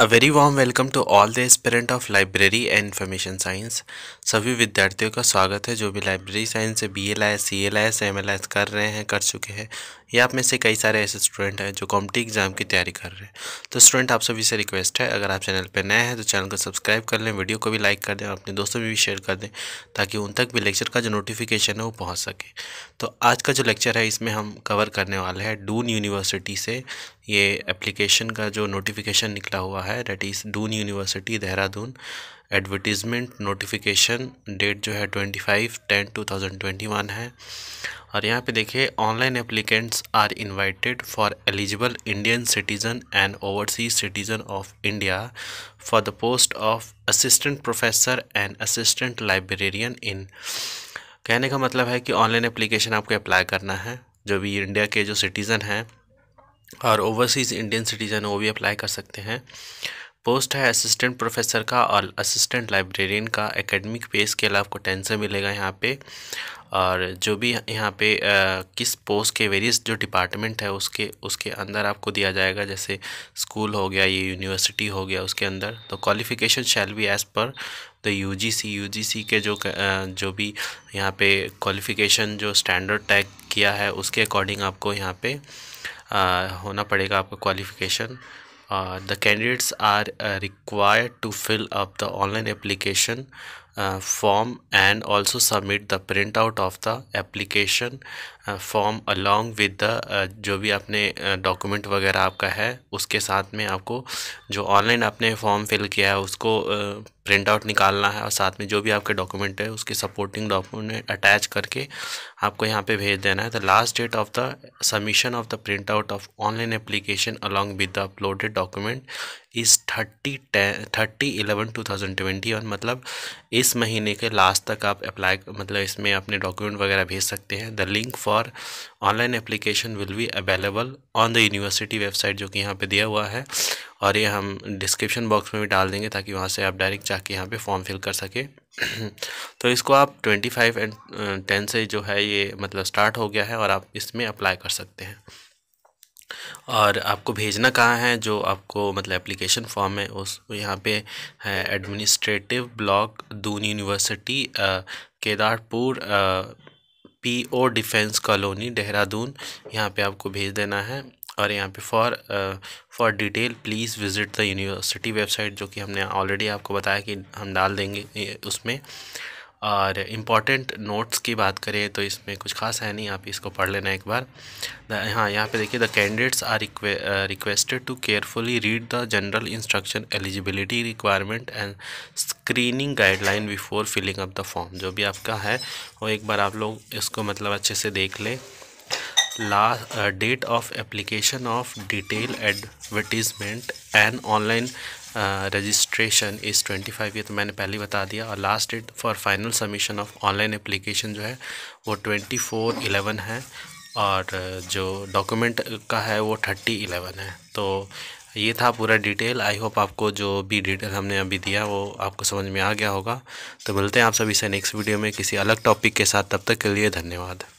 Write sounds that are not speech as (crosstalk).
a very warm welcome to all the aspirant of library and information science सभी विद्यार्थियों का स्वागत है जो भी लाइब्रेरी साइंस से B L I S C L I M L S कर रहे हैं कर चुके हैं या आप में से कई सारे ऐसे स्टूडेंट हैं जो कॉम्पिटिव एग्जाम की तैयारी कर रहे हैं तो स्टूडेंट आप सभी से रिक्वेस्ट है अगर आप चैनल पर नए हैं तो चैनल को सब्सक्राइब कर लें वीडियो को भी लाइक कर दें और अपने दोस्तों में भी शेयर कर दें ताकि उन तक भी लेक्चर का जो नोटिफिकेशन है वो पहुँच सके तो आज का जो लेक्चर है इसमें हम कवर करने वाले हैं डून यूनिवर्सिटी से ये एप्लीकेशन का जो नोटिफिकेशन निकला हुआ है date is Doon university Dehradun advertisement notification date जो है twenty five ten two thousand twenty one है और यहाँ पे देखिए online applicants are invited for eligible Indian citizen and overseas citizen of India for the post of assistant professor and assistant librarian इन कहने का मतलब है कि ऑनलाइन एप्लीकेशन आपको अप्लाई करना है जो भी इंडिया के जो सिटीज़न हैं और ओवरसीज़ इंडियन सिटीज़न वो भी अप्लाई कर सकते हैं पोस्ट है असिस्टेंट प्रोफेसर का और असिस्टेंट लाइब्रेरियन का एकेडमिक पे अलावा आपको टेंसर मिलेगा यहाँ पे और जो भी यहाँ पे आ, किस पोस्ट के वेरियस जो डिपार्टमेंट है उसके उसके अंदर आपको दिया जाएगा जैसे स्कूल हो गया ये यूनिवर्सिटी हो गया उसके अंदर तो qualification shall be as per the U G C U G C के जो जो भी यहाँ पे क्वालिफिकेशन जो स्टैंडर्ड टैग किया है उसके अकॉर्डिंग आपको यहाँ पे होना पड़ेगा आपका qualification the candidates are required to fill up the online application uh, form and also submit the printout of the application uh, form along with the uh, जो भी आपने डॉक्यूमेंट uh, वगैरह आपका है उसके साथ में आपको जो ऑनलाइन आपने फॉर्म फिल किया है उसको प्रिंट uh, आउट निकालना है और साथ में जो भी आपके डॉक्यूमेंट है उसके सपोर्टिंग डॉक्यूमेंट अटैच करके आपको यहाँ पे भेज देना है the last date of the submission of the print out of online application along with the uploaded document is thirty thirty eleven two thousand twenty और मतलब इस महीने के लास्ट तक आप अप्लाई मतलब इसमें अपने डॉक्यूमेंट वगैरह भेज सकते हैं the link for online application will be available on the university website जो कि यहाँ पे दिया हुआ है और ये हम डिस्क्रिप्शन बॉक्स में भी डाल देंगे ताकि वहाँ से आप डायरेक्ट जाके यहाँ पे फॉर्म फिल कर सके (clears throat) तो इसको आप ट्वेंटी फाइव एंड टेन से जो है ये मतलब स्टार्ट हो गया है और आप इसमें अप्लाई कर सकते हैं और आपको भेजना कहाँ है जो आपको मतलब एप्लीकेशन फॉर्म है उस यहाँ पे है administrative block Doon university Kedarpur P O defence colony Dehradun यहाँ पे आपको भेज देना है और यहाँ पे for for detail please visit the university website जो कि हमने ऑलरेडी आपको बताया कि हम डाल देंगे उसमें और इम्पॉर्टेंट नोट्स की बात करें तो इसमें कुछ खास है नहीं आप इसको पढ़ लेना एक बार हाँ यहाँ पे देखिए the candidates are requested to carefully read the general instruction eligibility requirement and screening guideline before filling up the form जो भी आपका है वो एक बार आप लोग इसको मतलब अच्छे से देख लें last date of application of detail advertisement and online registration is twenty five ये तो मैंने पहले ही बता दिया और last date for final submission of online application जो है वो ट्वेंटी फोर इलेवन है और uh, जो डॉक्यूमेंट का है वो थर्टी इलेवन है तो ये था पूरा डिटेल आई होप आपको जो भी डिटेल हमने अभी दिया वो आपको समझ में आ गया होगा तो मिलते हैं आप सभी से नेक्स्ट वीडियो में किसी अलग टॉपिक के साथ तब तक के लिए धन्यवाद